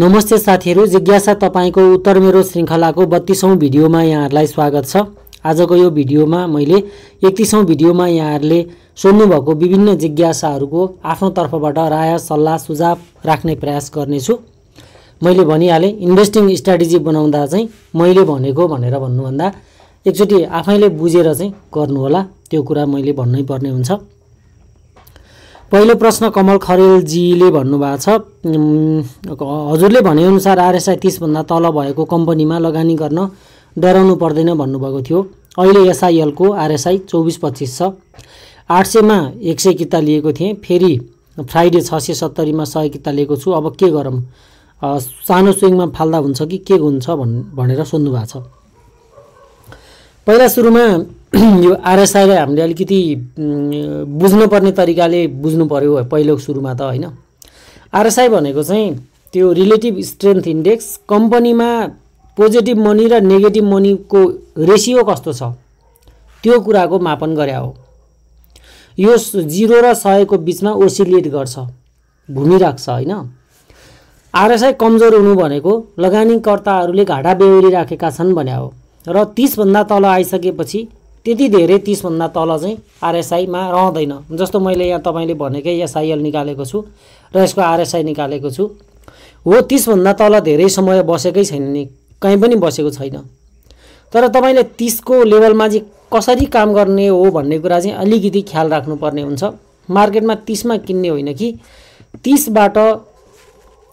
नमस्ते साथीहरू जिज्ञासा तपाईँको उत्तर मेरो श्रृङ्खलाको बत्तिसौँ भिडियोमा यहाँहरूलाई स्वागत छ आजको यो भिडियोमा मैले एकतिसौँ भिडियोमा यहाँहरूले सोध्नुभएको विभिन्न जिज्ञासाहरूको आफ्नो तर्फबाट राय सल्लाह सुझाव राख्ने प्रयास गर्नेछु मैले भनिहालेँ इन्भेस्टिङ स्ट्राटेजी बनाउँदा चाहिँ मैले भनेको भनेर भन्नुभन्दा एकचोटि आफैले बुझेर चाहिँ गर्नुहोला त्यो कुरा मैले भन्नै पर्ने हुन्छ पहिलो प्रश्न कमल खरेलजीले भन्नुभएको छ हजुरले भनेअनुसार आरएसआई तिसभन्दा तल भएको कम्पनीमा लगानी गर्न डराउनु पर्दैन भन्नुभएको थियो अहिले एसआइएलको आरएसआई चौबिस पच्चिस छ आठ सयमा एक सय किता लिएको थिएँ फेरि फ्राइडे छ सय सत्तरीमा सय किता लिएको छु अब के गरौँ सानो स्विङमा फाल्दा हुन्छ कि के हुन्छ भन् भनेर सोध्नु भएको छ पहिला सुरुमा यो आरएसआईलाई हामीले अलिकति बुझ्नुपर्ने तरिकाले बुझ्नु पऱ्यो पहिलो सुरुमा त होइन आरएसआई भनेको चाहिँ त्यो रिलेटिभ स्ट्रेन्थ इन्डेक्स कम्पनीमा पोजिटिभ मनी र नेगेटिभ मनीको रेसियो कस्तो छ त्यो कुराको मापन गरे हो यो जिरो र सयको बिचमा ओसिलेट गर्छ घुमिराख्छ होइन आरएसआई कमजोर हुनु भनेको लगानीकर्ताहरूले घाटा बेहोरी राखेका छन् भने हो र तिसभन्दा तल आइसकेपछि त्यति धेरै तिसभन्दा तल चाहिँ आरएसआईमा रहँदैन जस्तो मैले यहाँ तपाईँले भनेकै एसआइएल निकालेको छु र यसको आरएसआई निकालेको छु हो तिसभन्दा तल धेरै समय बसेकै छैन नि कहीँ पनि बसेको छैन तर तपाईँले तिसको लेभलमा चाहिँ कसरी काम गर्ने हो भन्ने कुरा चाहिँ अलिकति ख्याल राख्नुपर्ने हुन्छ मार्केटमा तिसमा किन्ने होइन कि तिसबाट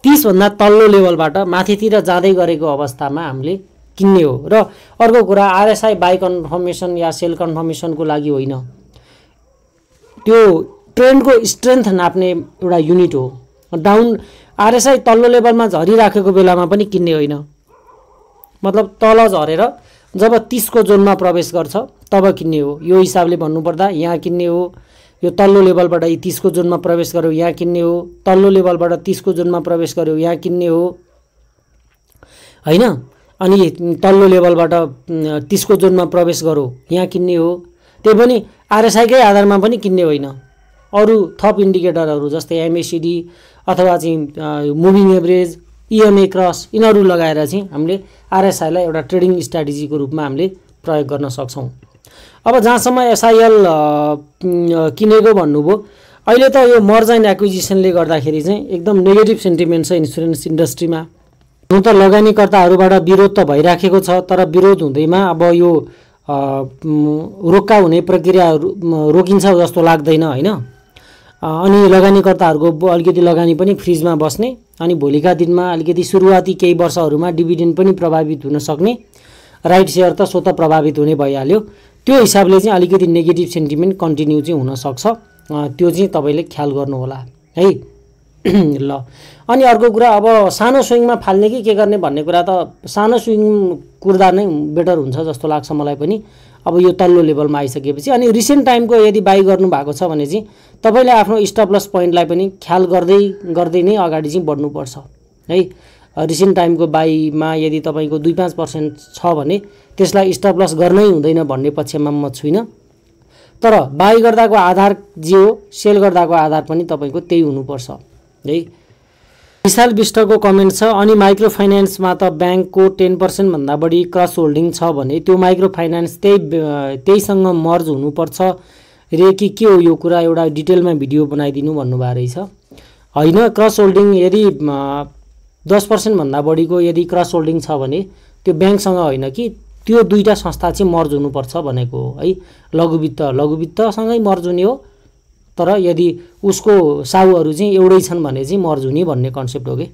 तिसभन्दा तल्लो लेभलबाट माथितिर जाँदै गरेको अवस्थामा हामीले किन्ने हो र अर्को कुरा आरएसआई बाई कन्फर्मेसन या सेल कन्फर्मेसनको लागि होइन त्यो ट्रेन्डको स्ट्रेन्थ नाप्ने एउटा युनिट हो डाउन आरएसआई तल्लो लेभलमा झरिराखेको बेलामा पनि किन्ने होइन मतलब तल झरेर जब तिसको जोनमा प्रवेश गर्छ तब किन्ने हो यो हिसाबले भन्नुपर्दा यहाँ किन्ने हो यो तल्लो लेभलबाट यी तिसको जोनमा प्रवेश गर्यो यहाँ किन्ने हो तल्लो लेभलबाट तिसको जोनमा प्रवेश गर्यो यहाँ किन्ने हो होइन अनि तल्लो लेभलबाट तिसको जोनमा प्रवेश गरौँ यहाँ किन्ने हो त्यही पनि आरएसआईकै आधारमा पनि किन्ने होइन अरू थप इन्डिकेटरहरू जस्तै एमएसिडी अथवा चाहिँ मुभिङ एभरेज इएमए क्रस यिनीहरू लगाएर चाहिँ हामीले आरएसआईलाई एउटा ट्रेडिङ स्ट्राटेजीको रूपमा हामीले प्रयोग गर्न सक्छौँ अब जहाँसम्म एसआइएल किनेको भन्नुभयो अहिले त यो मर्ज एन्ड एक्विजिसनले गर्दाखेरि चाहिँ एकदम नेगेटिभ सेन्टिमेन्ट छ इन्सुरेन्स इन्डस्ट्रीमा हुन त लगानीकर्ताहरूबाट विरोध त भइराखेको छ तर विरोध हुँदैमा अब यो रोक्का हुने प्रक्रिया रोकिन्छ जस्तो लाग्दैन होइन अनि लगानीकर्ताहरूको अलिकति लगानी पनि फ्रिजमा बस्ने अनि भोलिका दिनमा अलिकति सुरुवाती केही वर्षहरूमा डिभिडेन्ड पनि प्रभावित हुन सक्ने राइट सेयर त स्वतः प्रभावित हुने भइहाल्यो त्यो हिसाबले चाहिँ अलिकति नेगेटिभ सेन्टिमेन्ट कन्टिन्यू चाहिँ हुनसक्छ त्यो चाहिँ तपाईँले ख्याल गर्नुहोला है ल अनि अर्को कुरा अब सानो स्विङमा फाल्ने कि के गर्ने भन्ने कुरा त सानो स्विङ कुर्दा नै बेटर हुन्छ जस्तो लाग्छ मलाई पनि अब यो तल्लो लेभलमा आइसकेपछि अनि रिसेन्ट टाइमको यदि बाई गर्नु भएको छ भने चाहिँ तपाईँले आफ्नो स्टपलस पोइन्टलाई पनि ख्याल गर्दै गर्दै नै अगाडि चाहिँ बढ्नुपर्छ है रिसेन्ट टाइमको बाईमा यदि तपाईँको दुई पाँच पर्सेन्ट छ भने त्यसलाई स्टपलस गर्नै हुँदैन भन्ने पक्षमा म छुइनँ तर बाई गर्दाको आधार जे हो सेल गर्दाको आधार पनि तपाईँको त्यही हुनुपर्छ है विशाल विष्टको कमेन्ट छ अनि माइक्रो फाइनेन्समा त ब्याङ्कको टेन पर्सेन्टभन्दा बढी क्रस होल्डिङ छ भने त्यो माइक्रो फाइनेन्स त्यही त्यहीसँग मर्ज हुनुपर्छ रे कि के हो यो कुरा एउटा डिटेलमा भिडियो बनाइदिनु भन्नुभएको रहेछ होइन क्रस होल्डिङ यदि दस पर्सेन्टभन्दा बढीको यदि क्रस होल्डिङ छ भने त्यो ब्याङ्कसँग होइन कि त्यो दुईवटा संस्था चाहिँ मर्ज हुनुपर्छ भनेको हो है लघुवित्त लघुवित्तसँगै मर्ज हुने हो तर यदि उसको साहुहरू चाहिँ एउटै छन् भने चाहिँ मर्ज हुने भन्ने कन्सेप्ट हो कि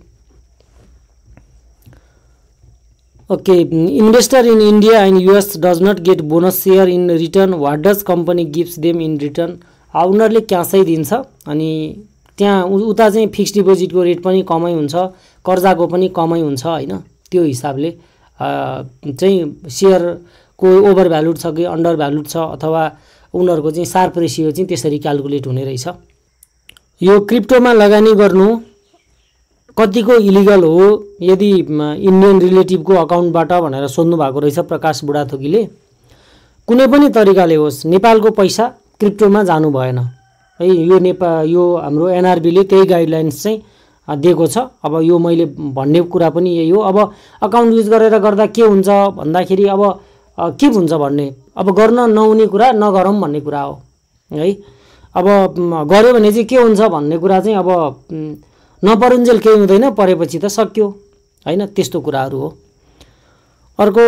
okay investor in India and US does not get bonus share in return what does company gives them in return उनीहरूले क्यासै दिन्छ अनि त्यहाँ उता चाहिँ फिक्स डिपोजिटको रेट पनि कमै हुन्छ कर्जाको पनि कमै हुन्छ होइन त्यो हिसाबले चाहिँ सेयरको ओभर भ्यालुड छ कि अन्डर भ्यालुड छ अथवा उनीहरूको चाहिँ सार्प रेसियो चाहिँ त्यसरी क्यालकुलेट हुने रहेछ यो क्रिप्टोमा लगानी गर्नु कतिको इलिगल हो यदि इन्डियन रिलेटिभको अकाउन्टबाट भनेर सोध्नु भएको रहेछ प्रकाश बुढाथोकीले कुनै पनि तरिकाले होस् नेपालको पैसा क्रिप्टोमा जानु भएन है यो नेपाल यो हाम्रो एनआरबीले त्यही गाइडलाइन्स चाहिँ दिएको छ अब यो मैले भन्ने कुरा पनि यही हो अब अकाउन्ट युज गरेर गर्दा के हुन्छ भन्दाखेरि अब के हुन्छ भन्ने अब गर्न नहुने कुरा नगरौँ भन्ने कुरा हो है अब गऱ्यो भने चाहिँ के हुन्छ भन्ने कुरा चाहिँ अब नपरुन्जेल केही हुँदैन परेपछि त सक्यो होइन त्यस्तो कुराहरू हो अर्को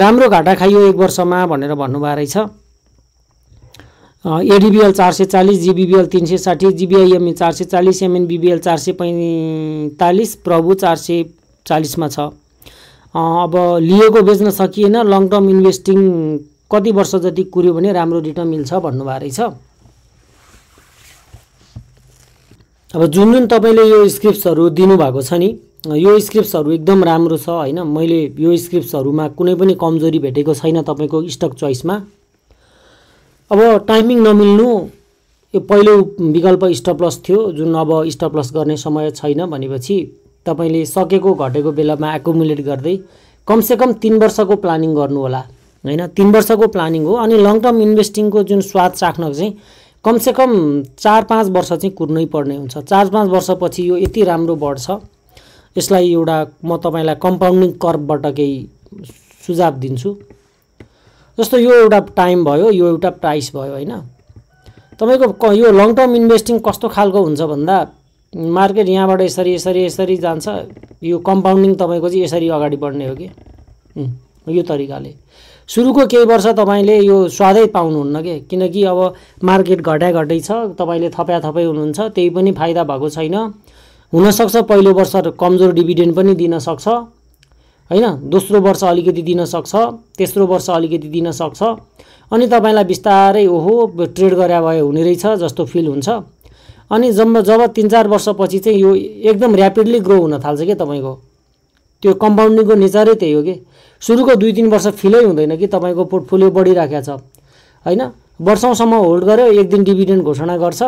राम्रो घाटा खाइयो एक वर्षमा भनेर भन्नुभएको रहेछ एडिबिएल चार सय चालिस जिबिबिएल तिन सय साठी जिबिआइएमए e चार सय चालिस एमएनबिबिएल चार सय पैँतालिस प्रभु चार सय चालिसमा छ अब लिएको बेच्न सकिएन लङ टर्म इन्भेस्टिङ कति वर्ष जति कुर्यो भने राम्रो रिटर्न मिल्छ भन्नुभएको रहेछ अब जुन जुन तपाईँले यो स्क्रिप्ट्सहरू दिनुभएको छ नि यो स्क्रिप्ट्सहरू एकदम राम्रो छ होइन मैले यो स्क्रिप्ट्सहरूमा कुनै पनि कमजोरी भेटेको छैन तपाईँको स्टक चोइसमा अब टाइमिङ नमिल्नु यो पहिलो विकल्प स्टप लस थियो जुन अब स्टप लस गर्ने समय छैन भनेपछि तपाईँले सकेको घटेको बेलामा एकोमुलेट गर्दै कमसेकम तिन वर्षको प्लानिङ गर्नुहोला होइन तिन वर्षको प्लानिङ हो अनि लङ टर्म इन्भेस्टिङको जुन स्वाद राख्न चाहिँ कमसेकम चार पाँच वर्ष चाहिँ कुर्नै पर्ने हुन्छ चार पाँच वर्षपछि यो यति राम्रो बढ्छ यसलाई एउटा म तपाईँलाई कम्पाउन्डिङ कर्भबाट केही सुझाव दिन्छु जस्तो यो एउटा टाइम भयो यो एउटा प्राइस भयो होइन तपाईँको यो लङ टर्म इन्भेस्टिङ कस्तो खालको हुन्छ भन्दा मार्केट यहाँबाट यसरी यसरी यसरी जान्छ यो कम्पाउन्डिङ तपाईँको चाहिँ यसरी अगाडि बढ्ने हो कि यो तरिकाले सुरुको केही वर्ष तपाईँले यो स्वादै पाउनुहुन्न कि किनकि अब मार्केट घटाइ घटै छ तपाईँले थप्या थपै हुनुहुन्छ त्यही पनि फाइदा भएको छैन हुनसक्छ पहिलो वर्ष कमजोर डिभिडेन्ड पनि दिन सक्छ होइन दोस्रो वर्ष अलिकति दिन सक्छ तेस्रो वर्ष अलिकति दिन सक्छ अनि तपाईँलाई बिस्तारै ओहो ट्रेड गरे भए हुने रहेछ जस्तो फिल हुन्छ अनि जम्मा जब तिन चार वर्षपछि चाहिँ यो एकदम ऱ्यापिडली ग्रो हुन थाल्छ क्या तपाईँको त्यो कम्पाउन्डिङको नेचरै त्यही हो कि सुरुको दुई तिन वर्ष फिलै हुँदैन कि तपाईँको पोर्टफोलियो बढिराखेको छ होइन वर्षौँसम्म होल्ड गर्यो एक दिन डिभिडेन्ड घोषणा गर्छ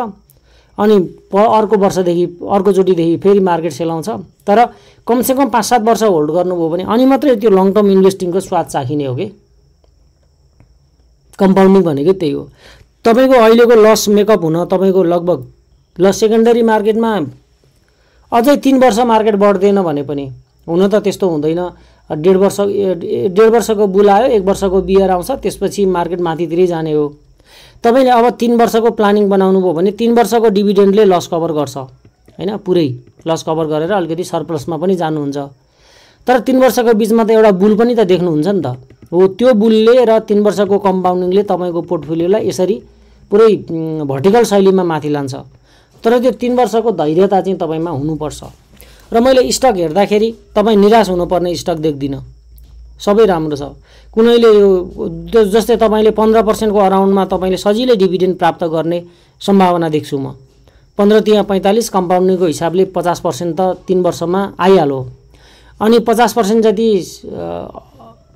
अनि प अर्को वर्षदेखि अर्कोचोटिदेखि फेरि मार्केट सेलाउँछ तर कमसेकम पाँच सात वर्ष होल्ड गर्नुभयो भने अनि मात्रै त्यो लङ टर्म इन्भेस्टिङको स्वाद चाखिने हो कि कम्पाउन्डिङ भनेकै त्यही हो तपाईँको अहिलेको लस मेकअप हुन तपाईँको लगभग ल सेकेन्डरी मार्केटमा अझै तिन वर्ष मार्केट बढ्दैन भने पनि हुन त त्यस्तो हुँदैन डेढ वर्ष डेढ वर्षको बुल आयो एक वर्षको बियर आउँछ त्यसपछि मार्केट माथितिरै जाने हो तपाईँले अब तिन वर्षको प्लानिङ बनाउनु भयो भने तिन वर्षको डिभिडेन्डले लस कभर गर्छ होइन पुरै लस कभर गरेर अलिकति सरप्लसमा पनि जानुहुन्छ तर तिन वर्षको बिचमा त एउटा बुल पनि त देख्नुहुन्छ नि त हो त्यो बुलले र तिन वर्षको कम्पाउन्डिङले तपाईँको पोर्टफोलियोलाई यसरी पुरै भर्टिकल शैलीमा माथि लान्छ तर त्यो तिन वर्षको धैर्यता चाहिँ तपाईँमा हुनुपर्छ र मैले स्टक हेर्दाखेरि तपाईँ निराश हुनुपर्ने स्टक देख्दिनँ सबै राम्रो छ कुनैले यो जस्तै तपाईँले पन्ध्र पर्सेन्टको अराउन्डमा तपाईँले सजिलै डिभिडेन्ड प्राप्त गर्ने सम्भावना देख्छु म पन्ध्र तिहाँ पैँतालिस कम्पाउन्डिङको हिसाबले पचास पर्सेन्ट त तिन वर्षमा आइहाल्यो अनि पचास पर्सेन्ट जति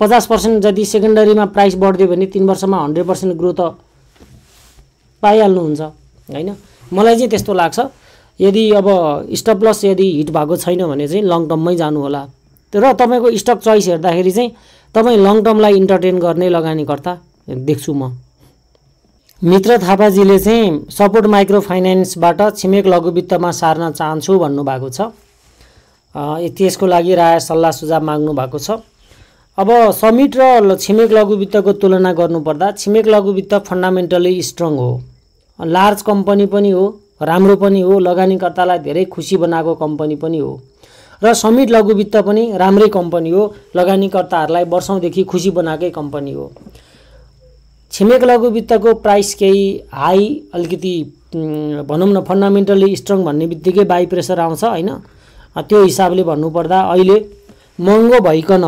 पचास पर्सेन्ट जति सेकेन्डरीमा प्राइस बढिदियो भने तिन वर्षमा हन्ड्रेड पर्सेन्ट ग्रो त पाइहाल्नुहुन्छ होइन मलाई चाहिँ त्यस्तो लाग्छ यदि अब स्टप लस यदि हिट भएको छैन भने चाहिँ लङ टर्ममै जानु होला र तपाईँको स्टक चोइस हेर्दाखेरि चाहिँ तपाईँ लङ टर्मलाई इन्टरटेन गर्ने लगानीकर्ता देख्छु म मित्र थापाजीले चाहिँ सपोर्ट माइक्रो फाइनेन्सबाट छिमेक लघुवित्तमा सार्न चाहन्छु भन्नुभएको छ त्यसको लागि राय सल्लाह सुझाव माग्नु भएको छ अब समिट र छिमेक लघुवित्तको तुलना गर्नुपर्दा छिमेक लघुवित्त फन्डामेन्टली स्ट्रङ हो लार्ज कम्पनी पनि हो राम्रो पनि हो लगानीकर्तालाई धेरै खुसी बनाएको कम्पनी पनि हो र समिट लघुवित्त पनि राम्रै कम्पनी हो लगानीकर्ताहरूलाई वर्षौँदेखि खुसी बनाएकै कम्पनी हो छिमेक लघुवित्तको प्राइस केही हाई अलिकति भनौँ न फन्डामेन्टल्ली स्ट्रङ भन्ने बित्तिकै बाई प्रेसर आउँछ होइन त्यो हिसाबले भन्नुपर्दा अहिले महँगो भइकन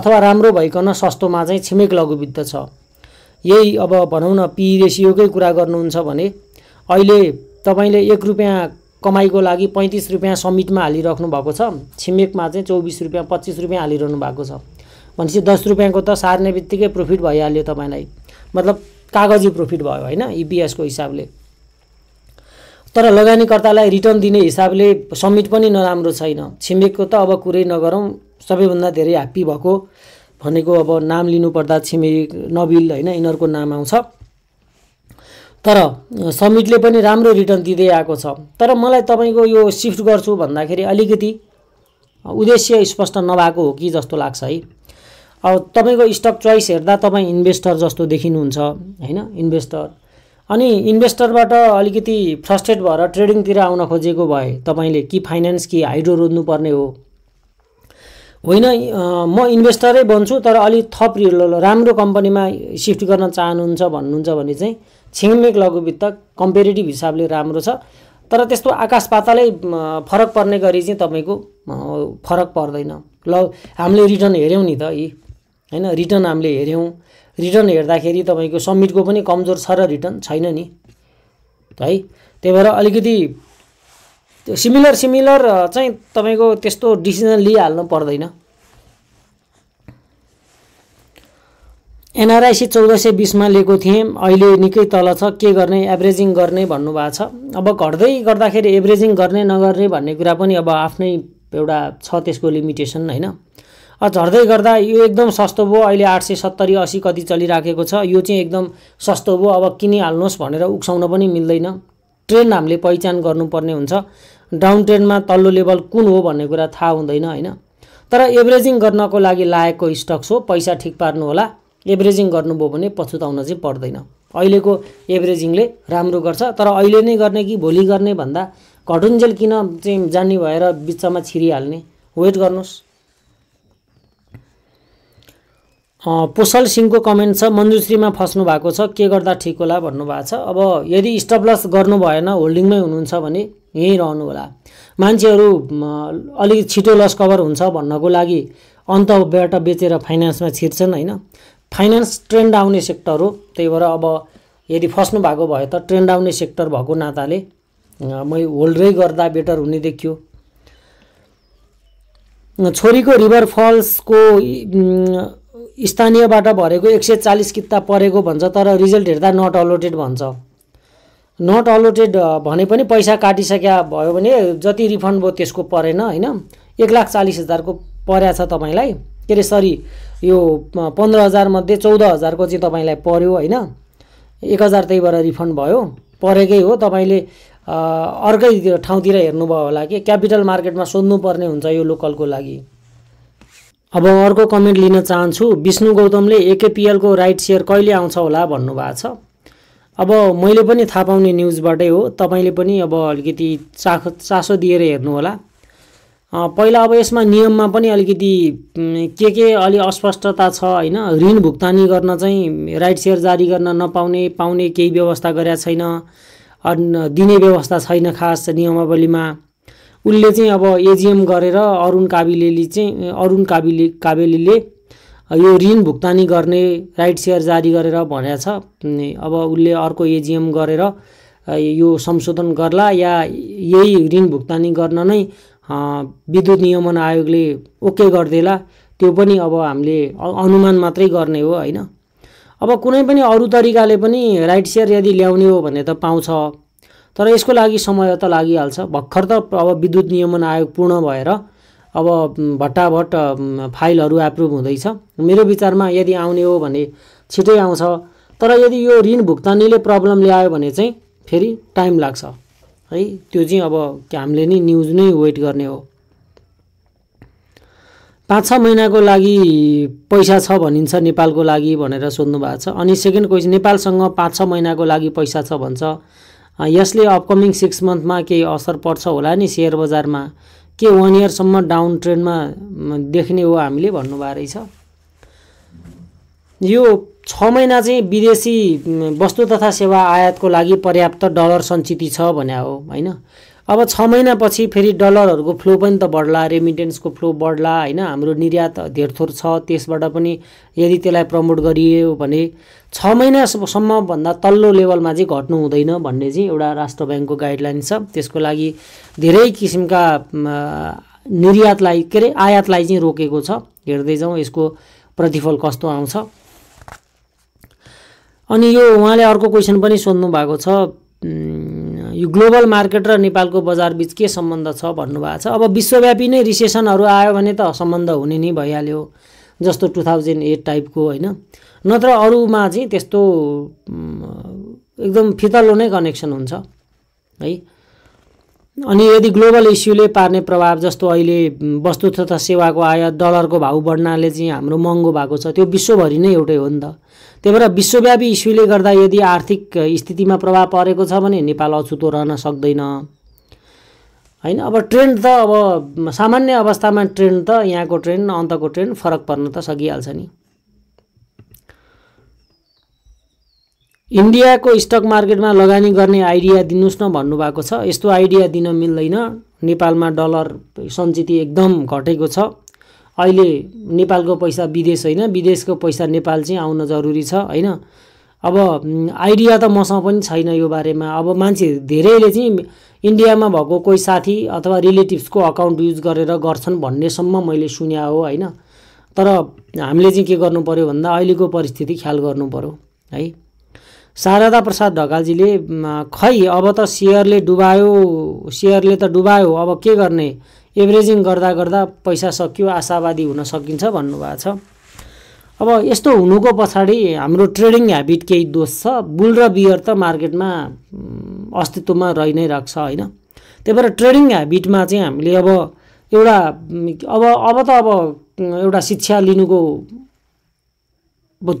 अथवा राम्रो भइकन सस्तोमा चाहिँ छिमेक लघुवित्त छ यही अब भनौँ न पी रेसियोकै कुरा गर्नुहुन्छ भने अहिले तपाईँले एक रुपियाँ कमाइको लागि पैँतिस रुपियाँ समिटमा हालिराख्नु भएको छ छिमेकमा चाहिँ चौबिस रुपियाँ पच्चिस रुपियाँ हालिरहनु भएको छ भनेपछि दस रुपियाँको त सार्ने बित्तिकै प्रफिट भइहाल्यो तपाईँलाई मतलब कागजी प्रफिट भयो होइन इपिएसको e हिसाबले तर लगानीकर्तालाई रिटर्न दिने हिसाबले समिट पनि नराम्रो छैन छिमेकको त अब कुरै नगरौँ सबैभन्दा धेरै ह्याप्पी भएको भनेको अब नाम लिनुपर्दा छिमेक नबिल होइन यिनीहरूको नाम आउँछ तर समिटले पनि राम्रो रिटर्न दिँदै आएको छ तर मलाई तपाईँको यो सिफ्ट गर्छु भन्दाखेरि अलिकति उद्देश्य स्पष्ट नभएको हो कि जस्तो लाग्छ है अब तपाईँको स्टक चोइस हेर्दा तपाईँ इन्भेस्टर जस्तो देखिनुहुन्छ होइन इन्भेस्टर अनि इन्भेस्टरबाट अलिकति फ्रस्ट्रेट भएर ट्रेडिङतिर आउन खोजेको भए तपाईँले कि फाइनेन्स कि हाइड्रो रोज्नुपर्ने हो होइन म इन्भेस्टरै बन्छु तर अलिक थप राम्रो कम्पनीमा सिफ्ट गर्न चाहनुहुन्छ भन्नुहुन्छ भने चाहिँ छिमेक लघुवित्त कम्पेरिटिभ हिसाबले राम्रो छ तर त्यस्तो आकाश पातालै फरक पर्ने गरी चाहिँ तपाईँको फरक पर्दैन ल हामीले रिटर्न हेऱ्यौँ नि त यी होइन रिटर्न हामीले हेऱ्यौँ रिटर्न हेर्दाखेरि तपाईँको समिटको पनि कमजोर छ र रिटर्न छैन नि है त्यही भएर अलिकति त्यो सिमिलर सिमिलर चाहिँ तपाईँको त्यस्तो डिसिजन लिइहाल्नु पर्दैन एनआरआइसी चौध सय बिसमा लिएको थिएँ अहिले निकै तल छ के गर्ने एभरेजिङ गर्ने भन्नुभएको छ अब घट्दै गर्दाखेरि एभरेजिङ गर्ने नगर्ने भन्ने कुरा पनि अब आफ्नै एउटा छ त्यसको लिमिटेसन होइन झर्दै गर्दा यो एकदम सस्तो भयो अहिले आठ सय सत्तरी असी कति चलिराखेको छ यो चाहिँ एकदम सस्तो भयो अब किनिहाल्नुहोस् भनेर उक्साउन पनि मिल्दैन ट्रेन हामीले पहिचान गर्नुपर्ने हुन्छ डाउन ट्रेनमा तल्लो लेभल कुन हो भन्ने कुरा थाहा हुँदैन होइन तर एभरेजिङ गर्नको लागि लागेको स्टक्स हो पैसा ठिक पार्नु होला एभरेजिङ गर्नुभयो भने पछुताउन चाहिँ पर्दैन अहिलेको एभरेजिङले राम्रो गर्छ तर अहिले नै गर्ने कि भोलि गर्ने भन्दा घटुन्जेल किन चाहिँ जाने भएर बिचमा छिरिहाल्ने वेट गर्नुहोस् पोसल सिंहको कमेन्ट छ मन्जुश्रीमा फस्नु भएको छ के गर्दा ठिक होला भन्नुभएको छ अब यदि स्टपलस गर्नु भएन होल्डिङमै हुनुहुन्छ भने यहीँ रहनु होला मान्छेहरू अलिक छिटो लस कभर हुन्छ भन्नको लागि अन्तबाट बेचेर फाइनेन्समा छिर्छन् होइन फाइनेन्स ट्रेन्ड आउने सेक्टर हो त्यही भएर अब यदि फस्नु भएको भए त ट्रेन्ड आउने सेक्टर भएको नाताले मै होल्डै गर्दा बेटर हुने देखियो छोरीको रिभर फल्सको स्थानीयबाट भरेको एक सय चालिस किता परेको भन्छ तर रिजल्ट हेर्दा नट अलोटेड भन्छ नट अलोटेड भने पनि पैसा काटिसक्या भयो भने जति रिफन्ड भयो त्यसको परेन होइन एक लाख चालिस हजारको पर्या छ तपाईँलाई के अरे सरी यो पन्ध्र हजारमध्ये चौध हजारको चाहिँ तपाईँलाई पर्यो होइन एक हजार त्यहीबाट रिफन्ड भयो परेकै हो तपाईँले अर्कै ठाउँतिर हेर्नुभयो होला कि क्यापिटल मार्केटमा सोध्नुपर्ने हुन्छ यो लोकलको लागि अब अर्को कमेन्ट लिन चाहन्छु विष्णु गौतमले एकेपिएलको राइट सेयर कहिले आउँछ होला भन्नुभएको छ अब मैले पनि थाहा पाउने न्युजबाटै हो तपाईँले पनि अब अलिकति चाख चासो दिएर हेर्नुहोला पहिला अब यसमा नियममा पनि अलिकति के के अलि अस्पष्टता छ होइन ऋण भुक्तानी गर्न चाहिँ राइट सेयर जारी गर्न नपाउने पाउने केही व्यवस्था गरेका छैन दिने व्यवस्था छैन खास नियमावलीमा उसले चाहिँ अब एजिएम गरेर अरुण काबिलेले चाहिँ अरुण काबिले काबेलीले यो ऋण भुक्तानी गर्ने राइट सेयर जारी गरेर भनेको छ अब उसले अर्को एजिएम गरेर यो संशोधन गर्ला या यही ऋण भुक्तानी गर्न नै विद्युत नियमन आयोगले ओके गरिदिएला त्यो पनि अब हामीले अनुमान मात्रै गर्ने हो होइन अब कुनै पनि अरू तरिकाले पनि राइट सेयर यदि ल्याउने हो भने त पाउँछ तर यसको लागि समय त लागिहाल्छ भर्खर त अब विद्युत नियमन आयोग पूर्ण भएर अब भट्टाभट्ट फाइलहरू एप्रुभ हुँदैछ मेरो विचारमा यदि आउने हो भने छिटै आउँछ तर यदि यो ऋण भुक्तानीले प्रब्लम ल्यायो भने चाहिँ फेरि टाइम लाग्छ है त्यो चाहिँ अब हामीले नै न्युज नै वेट गर्ने हो पाँच छ महिनाको लागि पैसा छ भनिन्छ नेपालको लागि भनेर सोध्नु भएको छ अनि सेकेन्ड क्वेसन नेपालसँग पाँच छ महिनाको लागि पैसा छ भन्छ यसले अपकमिङ सिक्स मन्थमा केही असर पर्छ होला नि सेयर बजारमा के वान इयरसम्म डाउन ट्रेन्डमा देख्ने हो हामीले भन्नुभएको रहेछ यो छ महिना चाहिँ विदेशी वस्तु तथा सेवा आयातको लागि पर्याप्त डलर सञ्चित छ भन्या हो होइन अब छ महिनापछि फेरि डलरहरूको फ्लो पनि त बढ्ला रेमिटेन्सको फ्लो बढ्ला होइन हाम्रो निर्यात धेरथोर छ त्यसबाट पनि यदि त्यसलाई प्रमोट गरियो भने छ महिनासम्मभन्दा तल्लो लेभलमा चाहिँ घट्नु हुँदैन भन्ने चाहिँ एउटा राष्ट्र ब्याङ्कको गाइडलाइन छ त्यसको लागि धेरै किसिमका निर्यातलाई के अरे आयातलाई चाहिँ रोकेको छ हेर्दै जाउँ यसको प्रतिफल कस्तो आउँछ अनि यो उहाँले अर्को क्वेसन पनि सोध्नु भएको छ यो ग्लोबल मार्केट र नेपालको बजारबिच के सम्बन्ध छ भन्नुभएको छ अब विश्वव्यापी नै रिसेसनहरू आयो भने त सम्बन्ध हुने नै भइहाल्यो जस्तो टु थाउजन्ड एट टाइपको होइन नत्र अरूमा चाहिँ त्यस्तो एकदम फितलो नै कनेक्सन हुन्छ है अनि यदि ग्लोबल इस्युले पार्ने प्रभाव जस्तो अहिले वस्तु तथा सेवाको आयात डलरको भाउ बढ्नाले चाहिँ हाम्रो महँगो भएको छ त्यो विश्वभरि नै एउटै हो नि त त्यही भएर विश्वव्यापी इस्युले गर्दा यदि आर्थिक स्थितिमा प्रभाव परेको छ भने नेपाल अछुतो रहन सक्दैन होइन अब ट्रेन्ड त अब सामान्य अवस्थामा ट्रेन्ड त यहाँको ट्रेन्ड अन्तको ट्रेन्ड फरक पर्न त सकिहाल्छ नि इन्डियाको स्टक मार्केटमा लगानी गर्ने आइडिया दिनुहोस् न भन्नुभएको छ यस्तो आइडिया दिन मिल्दैन नेपालमा डलर सञ्चित एकदम घटेको छ अहिले नेपालको पैसा विदेश होइन विदेशको पैसा नेपाल चाहिँ आउन जरुरी छ होइन अब आइडिया त मसँग पनि छैन यो बारेमा अब मान्छे धेरैले चाहिँ इन्डियामा भएको कोही साथी अथवा रिलेटिभ्सको अकाउन्ट युज गरेर गर्छन् भन्नेसम्म मैले सुने हो होइन तर हामीले चाहिँ के गर्नु पऱ्यो भन्दा अहिलेको परिस्थिति ख्याल गर्नु पऱ्यो है शारदा प्रसाद ढकालजीले खै अब त सेयरले डुबायो सेयरले त डुबायो अब के गर्ने एभरेजिङ गर्दा गर्दा पैसा सकियो आशावादी हुन सकिन्छ भन्नुभएको छ अब यस्तो हुनुको पछाडि हाम्रो ट्रेडिङ ह्याबिट केही दोष छ बुल र बियर त मार्केटमा अस्तित्वमा रहि नै रहेको छ होइन त्यही भएर ट्रेडिङ ह्याबिटमा चाहिँ हामीले अब एउटा अब अब त अब एउटा शिक्षा लिनुको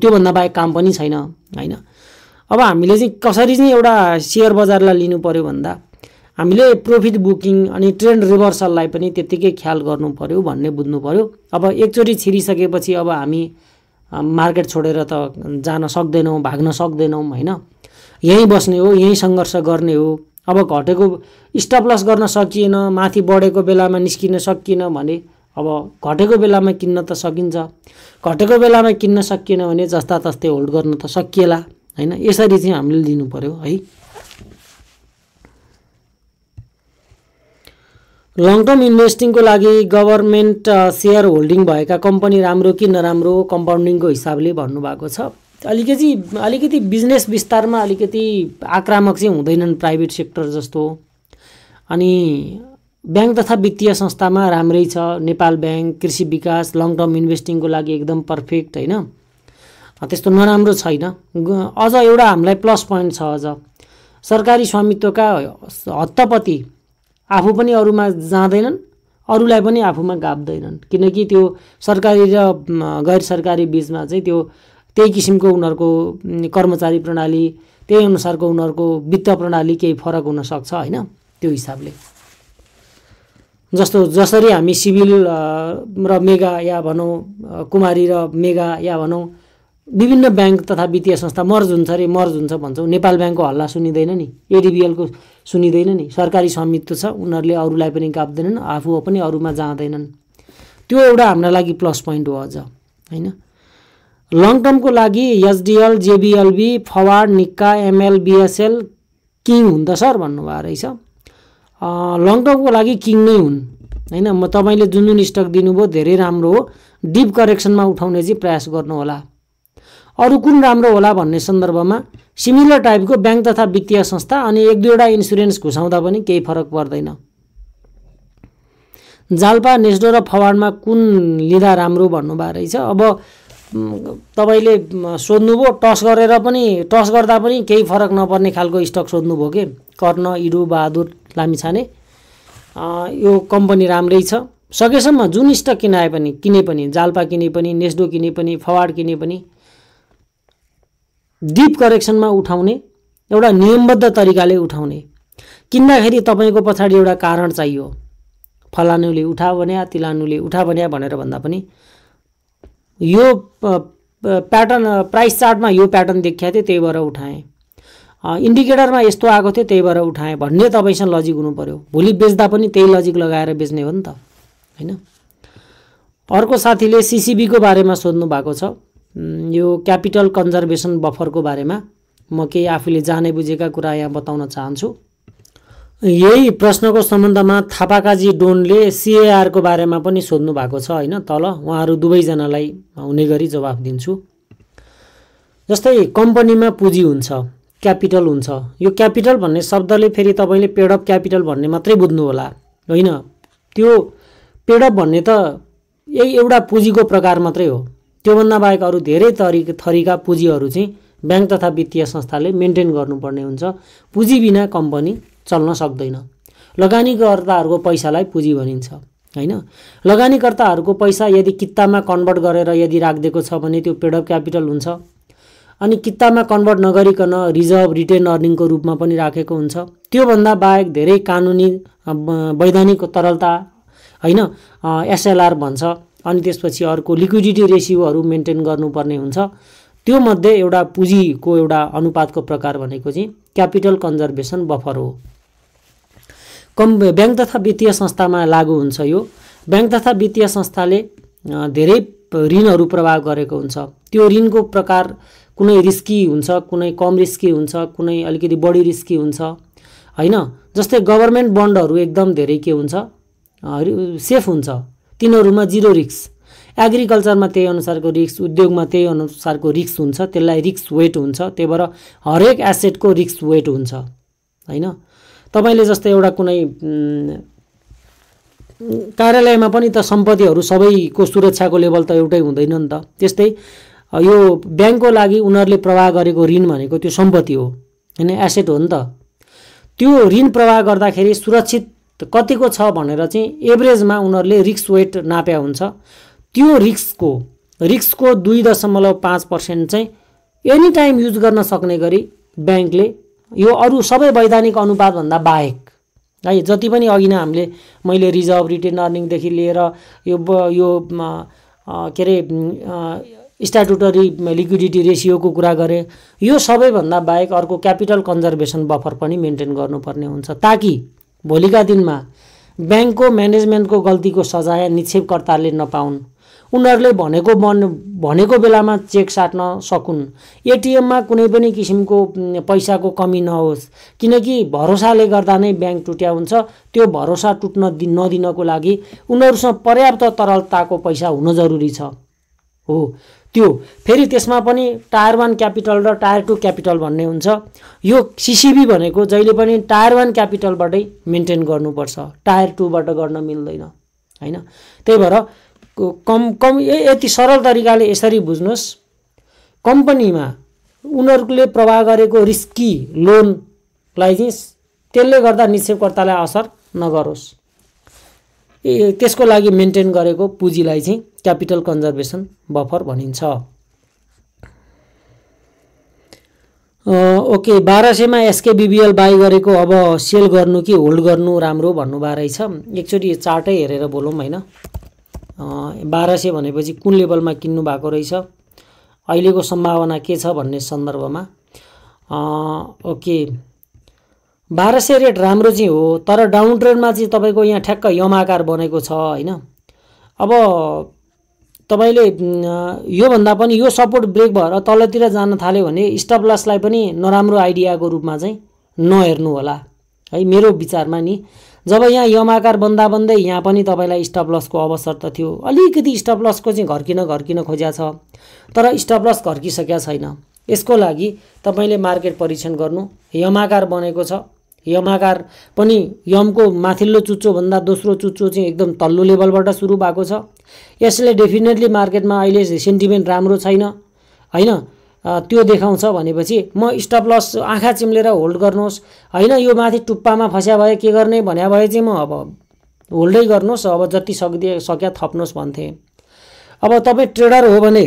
त्योभन्दा बाहेक काम पनि छैन होइन अब हामीले चाहिँ कसरी चाहिँ एउटा सेयर बजारलाई लिनु पऱ्यो भन्दा हामीले प्रफिट बुकिङ अनि ट्रेन्ड रिभर्सललाई पनि त्यत्तिकै ख्याल गर्नु पऱ्यो भन्ने बुझ्नु पऱ्यो अब एकचोटि छिरिसकेपछि अब हामी मार्केट छोडेर त जान सक्दैनौँ भाग्न सक्दैनौँ होइन यहीँ बस्ने हो यहीँ सङ्घर्ष गर्ने हो अब घटेको स्टपलस गर्न सकिएन माथि बढेको बेलामा निस्किन सकिएन भने अब घटेको बेलामा किन्न त सकिन्छ घटेको बेलामा किन्न सकिएन भने जस्ता तस्तै होल्ड गर्न त सकिएला होइन यसरी चाहिँ हामीले लिनु पऱ्यो है लङ टर्म इन्भेस्टिङको लागि गभर्मेन्ट सेयर होल्डिङ भएका कम्पनी राम्रो कि नराम्रो कम्पाउन्डिङको हिसाबले भन्नुभएको छ अलिकति अलिकति बिजनेस विस्तारमा अलिकति आक्रामक चाहिँ हुँदैनन् प्राइभेट सेक्टर जस्तो अनि ब्याङ्क तथा वित्तीय संस्थामा राम्रै छ नेपाल ब्याङ्क कृषि विकास लङ टर्म इन्भेस्टिङको लागि एकदम पर्फेक्ट होइन त्यस्तो नराम्रो छैन अझ एउटा हामीलाई प्लस पोइन्ट छ अझ सरकारी स्वामित्वका हत्तपति आफू पनि अरूमा जाँदैनन् अरूलाई पनि आफूमा गाप्दैनन् किनकि त्यो सरकारी र गैर सरकारी बिचमा चाहिँ त्यो त्यही किसिमको उनीहरूको कर्मचारी प्रणाली त्यही अनुसारको उनीहरूको वित्त प्रणाली केही फरक हुनसक्छ होइन त्यो हिसाबले जस्तो जसरी हामी सिभिल र मेगा या भनौँ कुमारी र मेगा या भनौँ विभिन्न ब्याङ्क तथा वित्तीय संस्था मर्ज हुन्छ अरे मर्ज हुन्छ भन्छौँ नेपाल ब्याङ्कको हल्ला सुनिँदैन नि एडिबिएलको सुनिँदैन नि सरकारी स्वामित्व छ उनीहरूले अरूलाई पनि काप्दैनन् आफू पनि अरूमा जाँदैनन् त्यो एउटा हाम्रा लागि प्लस पोइन्ट हो अझ होइन लङ टर्मको लागि एसडिएल जेबिएलबी फवार निक्का एमएलबिएसएल किङ हुन् त सर भन्नुभएको रहेछ लङ टर्मको लागि किङ नै हुन् होइन म तपाईँले जुन जुन स्टक दिनुभयो धेरै राम्रो हो डिप करेक्सनमा उठाउने चाहिँ प्रयास गर्नुहोला अरू कुन राम्रो होला भन्ने सन्दर्भमा सिमिलर टाइपको ब्याङ्क तथा वित्तीय संस्था अनि एक दुईवटा इन्सुरेन्स घुसाउँदा पनि केही फरक पर्दैन जाल्पा नेस्डो र फवाडमा कुन लिँदा राम्रो भन्नुभएको रहेछ अब तपाईँले सोध्नुभयो टस गरेर पनि टस गर्दा पनि केही फरक नपर्ने खालको स्टक सोध्नुभयो कि कर्ण इडु बहादुर लामिछाने यो कम्पनी राम्रै छ सकेसम्म जुन स्टक किनाए पनि किने पनि जाल्पा किने पनि नेस्डो किने पनि फवाड किने पनि डिप करेक्सनमा उठाउने एउटा नियमबद्ध तरिकाले उठाउने किन्दाखेरि तपाईँको पछाडि एउटा कारण चाहियो फलानुले उठा भने तिलानुले उठा भन्या भनेर भन्दा पनि यो प्याटर्न प्राइस चार्टमा यो प्याटर्न देखिएको थियो त्यही भएर उठाएँ इन्डिकेटरमा यस्तो आएको थियो त्यही भएर उठाएँ भन्ने तपाईँसँग लजिक हुनु पऱ्यो भोलि बेच्दा पनि त्यही लजिक लगाएर बेच्ने हो नि त होइन अर्को साथीले सिसिबीको बारेमा सोध्नु भएको छ यो क्यापिटल कन्जर्भेसन बफरको बारेमा म केही आफूले जाने बुझेका कुरा यहाँ बताउन चाहन्छु यही प्रश्नको सम्बन्धमा थापाकाजी डोनले सिएआरको बारेमा पनि सोध्नु भएको छ होइन तल उहाँहरू दुवैजनालाई हुने गरी जवाफ दिन्छु जस्तै कम्पनीमा पुँजी हुन्छ क्यापिटल हुन्छ यो क्यापिटल भन्ने शब्दले फेरि तपाईँले पेड अफ क्यापिटल भन्ने मात्रै बुझ्नु होला होइन त्यो पेड अफ भन्ने त यही एउटा पुँजीको प्रकार मात्रै हो त्योभन्दा बाहेक अरू धेरै तरि थरीका पुँजीहरू चाहिँ ब्याङ्क तथा वित्तीय संस्थाले मेन्टेन गर्नुपर्ने हुन्छ पुँजी बिना कम्पनी चल्न सक्दैन लगानीकर्ताहरूको पैसालाई पुँजी भनिन्छ होइन लगानीकर्ताहरूको पैसा यदि कित्तामा कन्भर्ट गरेर यदि राखिदिएको छ भने त्यो पेड अफ क्यापिटल हुन्छ अनि कित्तामा कन्भर्ट नगरिकन रिजर्भ रिटेन अर्निङको रूपमा पनि राखेको हुन्छ त्योभन्दा बाहेक धेरै कानुनी वैधानिक तरलता होइन एसएलआर भन्छ अनि त्यसपछि अर्को लिक्विडिटी रेसियोहरू मेन्टेन गर्नुपर्ने हुन्छ त्यो मध्ये एउटा पुँजीको एउटा अनुपातको प्रकार भनेको चाहिँ क्यापिटल कन्जर्भेसन बफर हो कम् ब्याङ्क तथा वित्तीय संस्थामा लागु हुन्छ यो ब्याङ्क तथा वित्तीय संस्थाले धेरै ऋणहरू प्रभाव गरेको हुन्छ त्यो ऋणको प्रकार कुनै रिस्की हुन्छ कुनै कम रिस्की हुन्छ कुनै अलिकति बढी रिस्की हुन्छ होइन जस्तै गभर्मेन्ट बन्डहरू एकदम धेरै के हुन्छ सेफ हुन्छ तिनीहरूमा जिरो रिक्स एग्रिकल्चरमा त्यही अनुसारको रिक्स उद्योगमा त्यही अनुसारको रिक्स हुन्छ त्यसलाई रिक्स वेट हुन्छ त्यही भएर हरेक एसेटको रिक्स वेट हुन्छ होइन तपाईँले जस्तै एउटा कुनै कार्यालयमा पनि त सम्पत्तिहरू सबैको सुरक्षाको लेभल त एउटै हुँदैन नि त त्यस्तै यो ब्याङ्कको लागि उनीहरूले प्रवाह गरेको ऋण भनेको त्यो सम्पत्ति हो होइन एसेट हो नि त त्यो ऋण प्रवाह गर्दाखेरि सुरक्षित कतिको छ भनेर चाहिँ एभरेजमा उनीहरूले रिक्स वेट नाप्या हुन्छ त्यो रिक्सको रिक्सको दुई दशमलव पाँच पर्सेन्ट चाहिँ एनी टाइम युज गर्न सक्ने गरी ब्याङ्कले यो अरू सबै वैधानिक अनुपातभन्दा बाहेक है जति पनि अघि नै हामीले मैले रिजर्भ रिटेन अर्निङदेखि लिएर यो यो के अरे स्ट्याटुटरी लिक्विडिटी रेसियोको कुरा गरेँ यो सबैभन्दा बाहेक अर्को क्यापिटल कन्जर्भेसन बफर पनि मेन्टेन गर्नुपर्ने हुन्छ ताकि भोलिका दिनमा ब्याङ्कको म्यानेजमेन्टको गल्तीको सजाय निक्षेपकर्ताले नपाउन् उनीहरूले भनेको बन भनेको बेलामा चेक साट्न सकुन् एटिएममा कुनै पनि किसिमको पैसाको कमी नहोस् किनकि भरोसाले गर्दा नै ब्याङ्क टुट्या हुन्छ त्यो भरोसा टुट्न दि नदिनको लागि उनीहरूसँग पर्याप्त तरलताको पैसा हुन जरुरी छ हो त्यो फेरि त्यसमा पनि टायर वान क्यापिटल र टायर टू क्यापिटल भन्ने हुन्छ यो सिसिबी भनेको जहिले पनि टायर वान क्यापिटलबाटै मेन्टेन गर्नुपर्छ टायर टूबाट गर्न मिल्दैन होइन त्यही भएर कम कम यति सरल तरिकाले यसरी बुझ्नुहोस् कम्पनीमा उनीहरूले प्रवाह गरेको रिस्की लोनलाई चाहिँ त्यसले गर्दा निक्षेपकर्तालाई असर नगरोस् ए त्यसको लागि मेन्टेन गरेको पुँजीलाई चाहिँ क्यापिटल कन्जर्भेसन बफर भनिन्छ ओके बाह्र सयमा एसकेबिबिएल बाई गरेको अब सेल गर्नु कि होल्ड गर्नु राम्रो भन्नुभएको रहेछ एकचोटि चार्टै हेरेर बोलौँ होइन बाह्र सय भनेपछि कुन लेभलमा किन्नु भएको रहेछ अहिलेको सम्भावना के छ भन्ने सन्दर्भमा ओके बाह्र सय रेट राम्रो चाहिँ हो तर डाउन ट्रेन्डमा चाहिँ तपाईँको यहाँ ठ्याक्क यमाकार बनेको छ होइन अब तपाईँले योभन्दा पनि यो सपोर्ट ब्रेक भएर तलतिर जान थाल्यो भने स्टपलसलाई पनि नराम्रो आइडियाको रूपमा चाहिँ नहेर्नु होला है मेरो विचारमा नि जब यहाँ यमाकार बन्दा बन्दै यहाँ पनि तपाईँलाई स्टपलसको अवसर त थियो अलिकति स्टपलसको चाहिँ घर्किन घर्किन खोज्या छ तर स्टपलस घर्किसकेका छैन यसको लागि तपाईँले मार्केट परीक्षण गर्नु यमाकार बनेको छ यमाकार पनि यमको माथिल्लो चुच्चोभन्दा दोस्रो चुच्चो चाहिँ एकदम तल्लो लेभलबाट सुरु भएको छ यसले डेफिनेटली मार्केटमा अहिले सेन्टिमेन्ट राम्रो छैन होइन त्यो देखाउँछ भनेपछि म स्टप लस आँखा चिम्लेर होल्ड गर्नुहोस् होइन यो माथि टुप्पामा फस्या भए के गर्ने भन्या भए चाहिँ म अब होल्डै गर्नुहोस् अब जति सक्दे सक्या थप्नुहोस् भन्थेँ अब तपाईँ ट्रेडर हो भने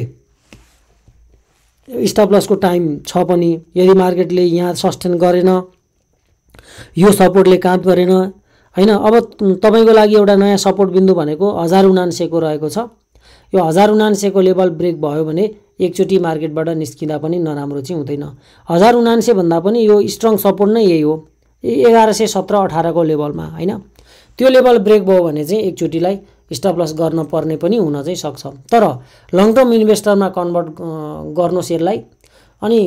स्टप लसको टाइम छ पनि यदि मार्केटले यहाँ सस्टेन गरेन यो सपोर्टले काम गरेन होइन अब तपाईँको लागि एउटा नयाँ सपोर्ट बिन्दु भनेको हजार उनान्सेको रहेको छ यो हजार उनान्सेको लेभल ब्रेक भयो भने एकचोटि मार्केटबाट निस्किँदा पनि नराम्रो चाहिँ हुँदैन हजार उनान्से भन्दा पनि यो स्ट्रङ सपोर्ट नै यही हो एघार सय सत्र अठारको लेभलमा होइन त्यो लेभल ब्रेक भयो भने चाहिँ एकचोटिलाई स्टपलस गर्न पर्ने पनि हुन चाहिँ सक्छ तर लङ टर्म इन्भेस्टरमा कन्भर्ट गर्नुहोस् यसलाई अनि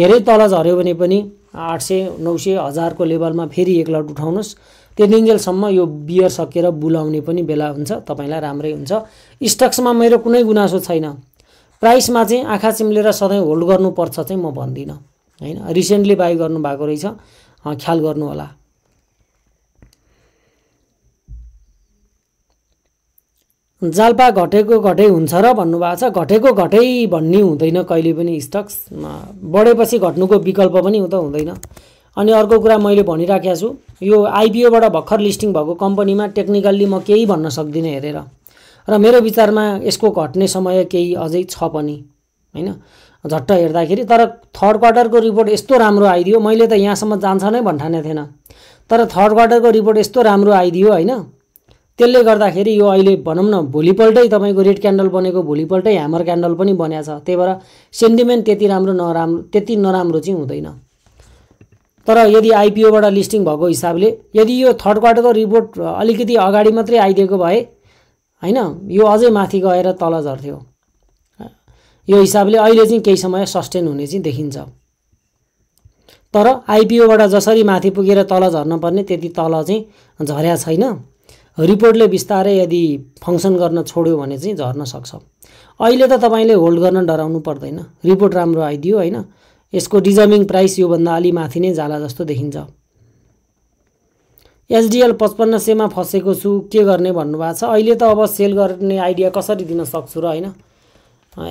धेरै तल झऱ्यो भने पनि आठ सय नौ सय हजारको लेभलमा फेरि एक लट उठाउनुहोस् त्यतिन्जेलसम्म यो बियर सकेर बुलाउने पनि बेला हुन्छ तपाईँलाई राम्रै हुन्छ स्टक्समा मेरो कुनै गुनासो छैन प्राइसमा चाहिँ आँखा चिम्लेर सधैँ होल्ड गर्नुपर्छ चाहिँ म भन्दिनँ होइन रिसेन्टली बाई गर्नुभएको रहेछ ख्याल गर्नुहोला जाल्पा घटेको घटै हुन्छ र भन्नुभएको छ घटेको घटै भन्ने हुँदैन कहिले पनि स्टक्स बढेपछि घट्नुको विकल्प पनि त हुँदैन अनि अर्को कुरा मैले भनिराखेको छु यो आइपिओबाट भर्खर लिस्टिङ भएको कम्पनीमा टेक्निकल्ली म केही भन्न सक्दिनँ हेरेर र मेरो विचारमा यसको घट्ने समय केही अझै छ पनि होइन झट्ट हेर्दाखेरि तर थर्ड क्वार्टरको रिपोर्ट यस्तो राम्रो आइदियो मैले त यहाँसम्म जान्छ नै भन्ठाने थिएन तर थर्ड क्वार्टरको रिपोर्ट यस्तो राम्रो आइदियो होइन त्यसले गर्दाखेरि यो अहिले भनौँ न भोलिपल्टै तपाईँको रेड क्यान्डल बनेको भोलिपल्टै ह्यामर क्यान्डल पनि बनिएको छ त्यही भएर सेन्टिमेन्ट त्यति राम्रो नराम्रो त्यति नराम्रो चाहिँ हुँदैन तर यदि आइपिओबाट लिस्टिङ भएको हिसाबले यदि यो थर्ड क्वार्टरको रिपोर्ट अलिकति अगाडि मात्रै आइदिएको भए होइन यो अझै माथि गएर तल झर्थ्यो यो हिसाबले अहिले चाहिँ केही समय सस्टेन हुने चाहिँ देखिन्छ तर आइपिओबाट जसरी माथि पुगेर तल झर्न पर्ने त्यति तल चाहिँ झर्या छैन रिपोर्टले बिस्तारै यदि फङ्सन गर्न छोड्यो भने चाहिँ झर्न सक्छ अहिले त तपाईँले होल्ड गर्न डराउनु पर्दैन रिपोर्ट राम्रो आइदियो होइन यसको डिजर्भिङ प्राइस योभन्दा अलि माथि नै जाला जस्तो देखिन्छ एसडिएल पचपन्न सयमा फँसेको छु के गर्ने भन्नुभएको छ अहिले त अब सेल गर्ने आइडिया कसरी दिन सक्छु र होइन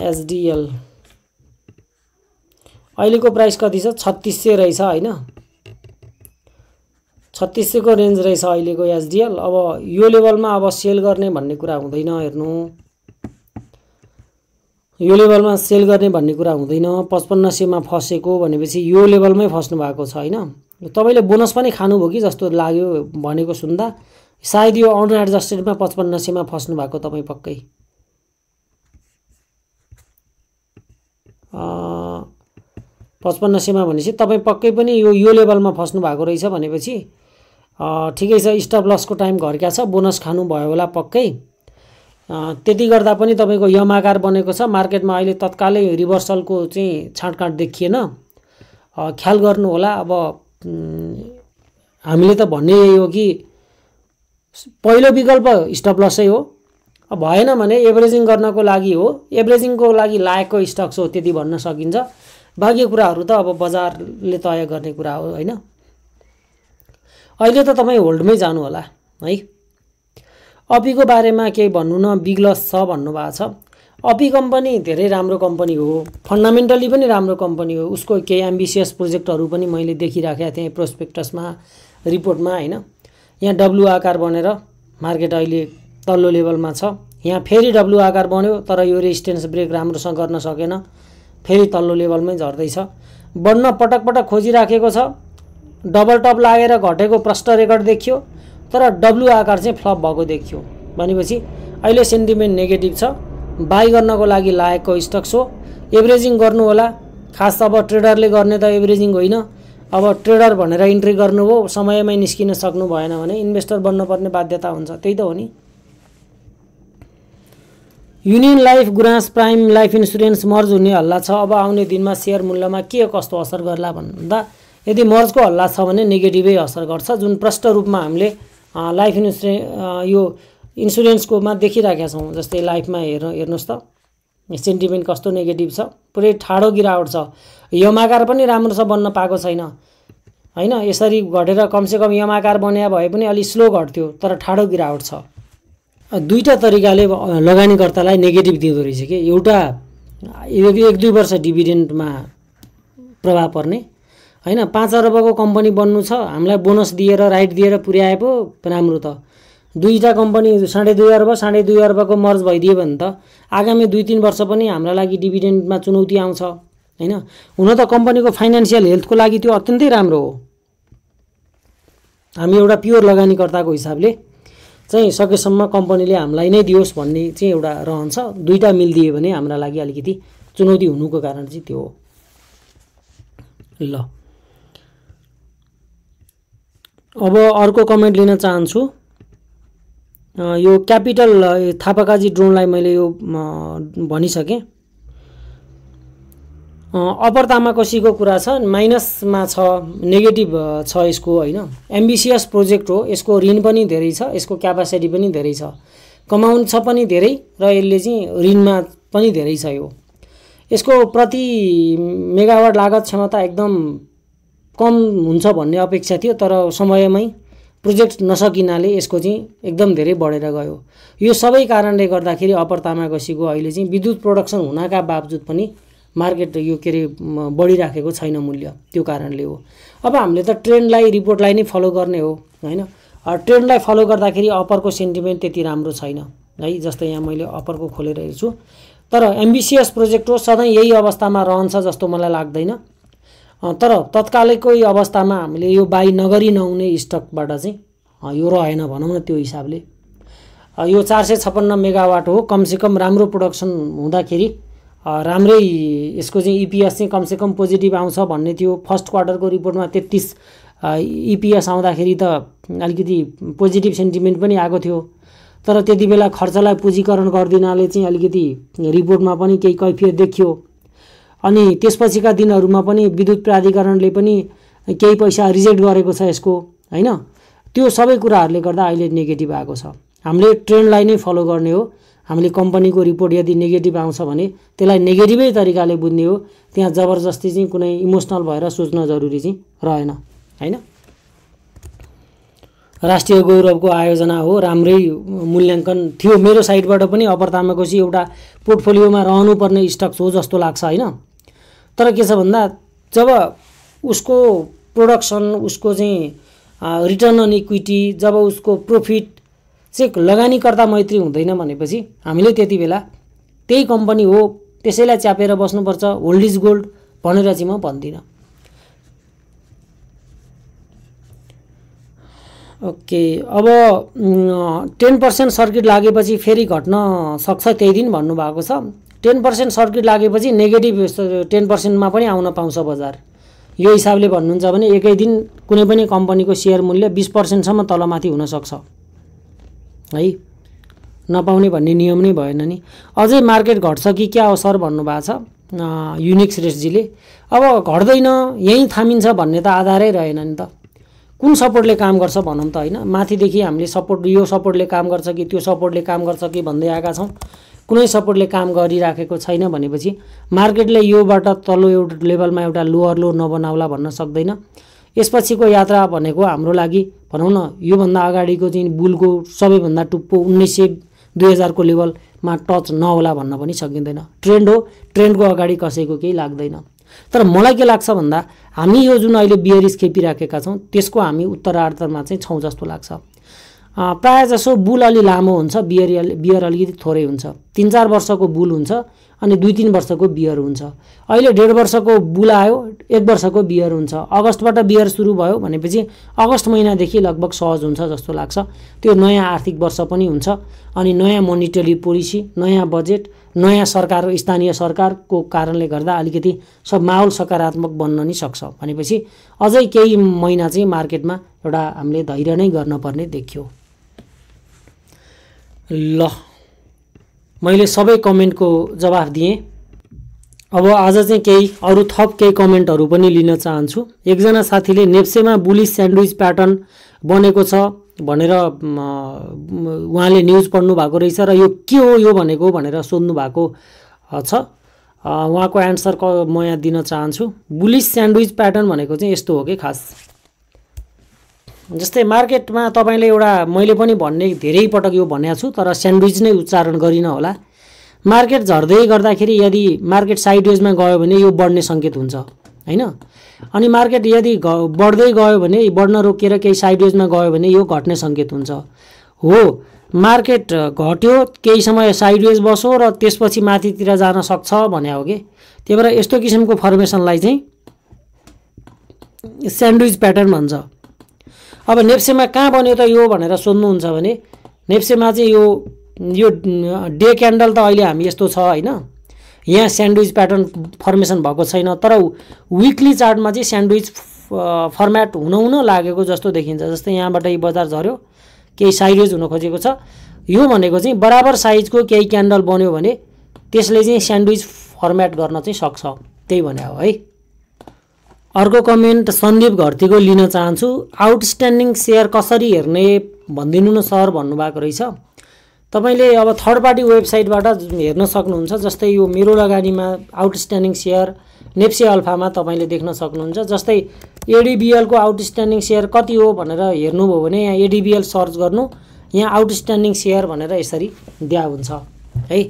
एसडिएल अहिलेको प्राइस कति छ छत्तिस सय रहेछ होइन छत्तिस सयको रेन्ज रहेछ अहिलेको एचडिएल अब यो लेभलमा अब सेल गर्ने भन्ने कुरा हुँदैन हेर्नु यो लेभलमा सेल गर्ने भन्ने कुरा हुँदैन पचपन्न सयमा फसेको भनेपछि यो लेभलमै फस्नु भएको छ होइन तपाईँले बोनस पनि खानुभयो कि जस्तो लाग्यो भनेको सुन्दा सायद यो एडजस्टेडमा पचपन्न सयमा फस्नु भएको तपाईँ पक्कै पचपन्न सयमा भनेपछि तपाईँ पक्कै पनि यो यो लेभलमा फस्नु भएको रहेछ भनेपछि ठिकै छ स्टप लसको टाइम घर्क्या छ बोनस खानुभयो होला पक्कै त्यति गर्दा पनि तपाईँको यमाकार बनेको छ मार्केटमा अहिले तत्कालै रिभर्सलको चाहिँ छाँटकाँट देखिएन ख्याल गर्नु होला अब हामीले त भन्ने यही हो कि पहिलो विकल्प स्टप लसै हो भएन भने एभरेजिङ गर्नको लागि हो एभरेजिङको लागि लायकको स्टक्स हो त्यति भन्न सकिन्छ बाँकी कुराहरू त अब बजारले तय गर्ने कुरा हो होइन अहिले त तपाईँ होल्डमै जानु होला है अपीको बारेमा केही भन्नु न बिग्लस छ भन्नुभएको छ अपी कम्पनी धेरै राम्रो कम्पनी हो फन्डामेन्टली पनि राम्रो कम्पनी हो उसको केही एम्बिसियस प्रोजेक्टहरू पनि मैले देखिराखेको थिएँ प्रोस्पेक्टसमा रिपोर्टमा होइन यहाँ डब्लु आकार बनेर मार्केट अहिले तल्लो लेभलमा छ यहाँ फेरि डब्लु आकार बन्यो तर यो रेजिस्टेन्स ब्रेक राम्रोसँग गर्न सकेन फेरि तल्लो लेभलमै झर्दैछ बढ्न पटक पटक खोजिराखेको छ डबल टप लागेर घटेको प्रष्ट रेकर्ड देखियो तर डब्लु आकार चाहिँ फ्लप भएको देखियो भनेपछि अहिले सेन्टिमेन्ट नेगेटिभ छ बाई गर्नको लागि लागेको स्टक्स हो एभरेजिङ होला खास त अब ट्रेडरले गर्ने त एभरेजिङ होइन अब ट्रेडर भनेर इन्ट्री गर्नुभयो समयमै निस्किन सक्नु भएन भने इन्भेस्टर बन्नुपर्ने बाध्यता हुन्छ त्यही त हो नि union life Gurans prime life insurance merge हुने हल्ला छ अब आउने दिनमा सेयर मूल्यमा के कस्तो असर गर्ला भन्दा यदि मर्जको हल्ला छ भने नेगेटिभै असर गर्छ जुन प्रष्ट रूपमा हामीले लाइफ इन्सुरे यो इन्सुरेन्सकोमा देखिराखेका छौँ जस्तै लाइफमा हेर्नु हेर्नुहोस् त सेन्टिमेन्ट कस्तो नेगेटिभ छ पुरै ठाडो गिरावट छ यमाकार पनि राम्रो छ बन्न पाएको छैन होइन यसरी घटेर कमसेकम यमाकार बन्या भए पनि अलिक स्लो घट्थ्यो तर ठाडो गिरावट छ दुईवटा तरिकाले लगानीकर्तालाई नेगेटिभ दिँदो रहेछ कि एउटा एक दुई वर्ष डिभिडेन्टमा प्रभाव पर्ने होइन पाँच अरबको कम्पनी बन्नु छ हामीलाई बोनस दिएर राइट दिएर पुर्याए पो राम्रो त दुईवटा कम्पनी साढे दुई अर्ब साढे दुई अर्बको मर्ज भइदियो भने त आगामी दुई तिन वर्ष पनि हाम्रा लागि डिभिडेन्डमा चुनौती आउँछ होइन हुन त कम्पनीको फाइनेन्सियल हेल्थको लागि त्यो अत्यन्तै राम्रो हो हामी एउटा प्योर लगानीकर्ताको हिसाबले चाहिँ सकेसम्म कम्पनीले हामीलाई नै दियोस् भन्ने चाहिँ एउटा रहन्छ दुईवटा मिलिदियो भने हाम्रा लागि अलिकति चुनौती हुनुको कारण चाहिँ त्यो हो ल अब अर्को कमेन्ट लिन चाहन्छु यो क्यापिटल थापाकाजी ड्रोनलाई मैले यो भनिसकेँ अप्पर तामाकोसीको कुरा छ माइनसमा छ नेगेटिभ छ यसको होइन एम्बिसियस प्रोजेक्ट हो यसको ऋण पनि धेरै छ यसको क्यापासिटी पनि धेरै छ कमाउनु छ पनि धेरै र यसले चाहिँ ऋणमा पनि धेरै छ यो यसको प्रति मेगावाट लागत क्षमता एकदम कम हुन्छ भन्ने अपेक्षा थियो तर समयमै प्रोजेक्ट नसकिनाले यसको चाहिँ एकदम धेरै बढेर गयो यो सबै कारणले गर्दाखेरि अप्पर तामाकसीको अहिले चाहिँ विद्युत प्रोडक्सन हुनका बावजुद पनि मार्केट यो के अरे बढिराखेको छैन मूल्य त्यो कारणले हो अब हामीले त ट्रेन्डलाई रिपोर्टलाई नै फलो गर्ने हो होइन ट्रेन्डलाई फलो गर्दाखेरि अप्परको सेन्टिमेन्ट त्यति राम्रो छैन है जस्तै यहाँ मैले अप्परको खोलेर हेर्छु तर एमबिसिएस प्रोजेक्ट हो सधैँ यही अवस्थामा रहन्छ जस्तो मलाई लाग्दैन तर तत्कालैको अवस्थामा हामीले यो बाई नगरी नहुने स्टकबाट चाहिँ यो रहेन भनौँ न त्यो हिसाबले यो चार सय छप्पन्न मेगावाट हो कमसेकम राम्रो प्रोडक्सन हुँदाखेरि राम्रै यसको चाहिँ इपिएस e चाहिँ कमसेकम पोजिटिभ आउँछ भन्ने थियो फर्स्ट क्वार्टरको रिपोर्टमा तेत्तिस इपिएस e आउँदाखेरि त अलिकति पोजिटिभ सेन्टिमेन्ट पनि आएको थियो तर त्यति बेला खर्चलाई पुँजीकरण गरिदिनाले चाहिँ अलिकति रिपोर्टमा पनि केही कैफियत देखियो अनि त्यसपछिका दिनहरूमा पनि विद्युत प्राधिकरणले पनि केही पैसा रिजेक्ट गरेको छ यसको होइन त्यो सबै कुराहरूले गर्दा अहिले नेगेटिभ आएको छ हामीले ट्रेन्डलाई नै फलो गर्ने हो हामीले कम्पनीको रिपोर्ट यदि नेगेटिभ आउँछ भने त्यसलाई नेगेटिभै तरिकाले बुझ्ने हो त्यहाँ जबरजस्ती चाहिँ कुनै इमोसनल भएर सोच्न जरुरी चाहिँ रहेन होइन राष्ट्रिय गौरवको आयोजना हो राम्रै मूल्याङ्कन थियो मेरो साइडबाट पनि अपर तामाकोसी एउटा पोर्टफोलियोमा रहनुपर्ने स्टक हो जस्तो लाग्छ होइन तर के छ भन्दा जब उसको प्रोडक्सन उसको चाहिँ रिटर्न अन इक्विटी जब उसको प्रफिट चाहिँ लगानीकर्ता मैत्री हुँदैन भनेपछि हामीले त्यति बेला त्यही कम्पनी हो त्यसैलाई च्यापेर बस्नुपर्छ होल्ड इज गोल्ड भनेर चाहिँ म भन्दिनँ ओके अब टेन पर्सेन्ट सर्किट लागेपछि फेरि घट्न सक्छ त्यही दिन भन्नुभएको छ टेन पर्सेन्ट सर्किट लागेपछि नेगेटिभ टेन पर्सेन्टमा पनि आउन पाउँछ बजार यो हिसाबले भन्नुहुन्छ भने एकै दिन कुनै पनि कम्पनीको सेयर मूल्य बिस पर्सेन्टसम्म तलमाथि हुनसक्छ है नपाउने भन्ने नियम नै भएन नि अझै मार्केट घट्छ कि क्या हो सर भन्नुभएको छ युनिक श्रेष्ठजीले अब घट्दैन यहीँ थामिन्छ भन्ने त आधारै रहेन नि त कुन सपोर्टले काम गर्छ भनौँ त होइन माथिदेखि हामीले सपोर्ट यो सपोर्टले काम गर्छ कि त्यो सपोर्टले काम गर्छ कि भन्दै आएका छौँ कुनै सपोर्टले काम गरिराखेको छैन भनेपछि मार्केटले योबाट तल्लो एउटा लेभलमा एउटा लोअर लो नबनाउला भन्न सक्दैन यसपछिको यात्रा भनेको हाम्रो लागि भनौँ न योभन्दा अगाडिको चाहिँ बुलको सबैभन्दा टुप्पो उन्नाइस सय दुई हजारको लेभलमा टच नहोला भन्न पनि सकिँदैन ट्रेन्ड हो ट्रेन्डको अगाडि कसैको केही लाग्दैन तर मलाई के लाग्छ भन्दा हामी यो जुन अहिले बियरिस खेपिराखेका छौँ त्यसको हामी उत्तरार्धमा चाहिँ छौँ जस्तो लाग्छ प्रायः जसो बुल अलि लामो हुन्छ बियर बियर अलिकति थोरै हुन्छ तिन चार वर्षको बुल हुन्छ अनि दुई तिन वर्षको बियर हुन्छ अहिले डेढ वर्षको बुल आयो एक वर्षको बियर हुन्छ अगस्तबाट बियर सुरु भयो भनेपछि अगस्त महिनादेखि लगभग सहज हुन्छ जस्तो लाग्छ त्यो नयाँ आर्थिक वर्ष पनि हुन्छ अनि नयाँ मोनिटरी पोलिसी नयाँ बजेट नयाँ सरकार स्थानीय सरकारको कारणले गर्दा अलिकति सब माहौल सकारात्मक बन्न नि सक्छ भनेपछि अझै केही महिना चाहिँ मार्केटमा एउटा हामीले धैर्य नै गर्नुपर्ने देखियो ल मैले सबै कमेन्टको जवाफ दिएँ अब आज चाहिँ केही अरू थप केही कमेन्टहरू पनि लिन चाहन्छु एकजना साथीले नेप्सेमा बुलिस स्यान्डविच प्याटर्न बनेको छ भनेर उहाँले न्युज पढ्नु भएको रहेछ र यो के हो यो भनेको भनेर सोध्नु भएको छ उहाँको एन्सर म यहाँ दिन चाहन्छु बुलिस स्यान्डविच प्याटर्न भनेको चाहिँ यस्तो हो कि खास जस्तै मार्केटमा तपाईँले एउटा मैले पनि भन्ने धेरै पटक यो भनेको छु तर स्यान्डविच नै उच्चारण गरिनँ होला मार्केट झर्दै गर्दाखेरि यदि मार्केट साइडवेजमा गयो भने यो बढ्ने सङ्केत हुन्छ होइन अनि मार्केट यदि घ बढ्दै गयो भने बढ्न रोकेर केही साइडवेजमा गयो भने यो घट्ने सङ्केत हुन्छ हो मार्केट घट्यो केही समय साइडवेज बसो र त्यसपछि माथितिर जान सक्छ भने हो कि त्यही भएर यस्तो किसिमको फर्मेसनलाई चाहिँ स्यान्डविच प्याटर्न भन्छ अब नेप्सेमा कहाँ बन्यो त यो भनेर सोध्नुहुन्छ भने नेप्सेमा चाहिँ यो यो डे क्यान्डल त अहिले हामी यस्तो छ होइन यहाँ स्यान्डविच प्याटर्न फर्मेसन भएको छैन तर विकली चार्टमा चाहिँ स्यान्डविच फर्म्याट हुन हुन लागेको जस्तो देखिन्छ जस्तै यहाँबाट यी बजार झऱ्यो केही साइडेज हुन खोजेको छ यो भनेको चाहिँ बराबर साइजको केही क्यान्डल बन्यो भने त्यसले चाहिँ स्यान्डविच फर्म्याट गर्न चाहिँ सक्छ त्यही भने हो है अर्को कमेन्ट सन्दीप घरतीको लिन चाहन्छु आउटस्ट्यान्डिङ सेयर कसरी हेर्ने भनिदिनु न सर भन्नुभएको रहेछ तपाईँले अब थर्ड पार्टी वेबसाइटबाट हेर्न सक्नुहुन्छ जस्तै यो मेरो लगानीमा आउटस्ट्यान्डिङ सेयर नेप्से अल्फामा तपाईँले देख्न सक्नुहुन्छ जस्तै एडिबिएलको आउटस्ट्यान्डिङ सेयर कति हो भनेर हेर्नुभयो भने यहाँ एडिबिएल सर्च गर्नु यहाँ आउटस्ट्यान्डिङ सेयर भनेर यसरी दिया हुन्छ है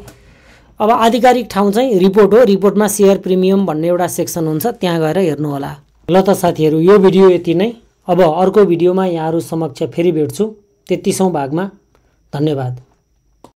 अब आधिकारिक ठाउँ चाहिँ रिपोर्ट हो रिपोर्टमा सेयर प्रिमियम भन्ने एउटा सेक्सन हुन्छ त्यहाँ गएर हेर्नुहोला ल त साथीहरू यो भिडियो यति नै अब अर्को भिडियोमा यहाँहरू समक्ष फेरि भेट्छु तेत्तिसौँ भागमा धन्यवाद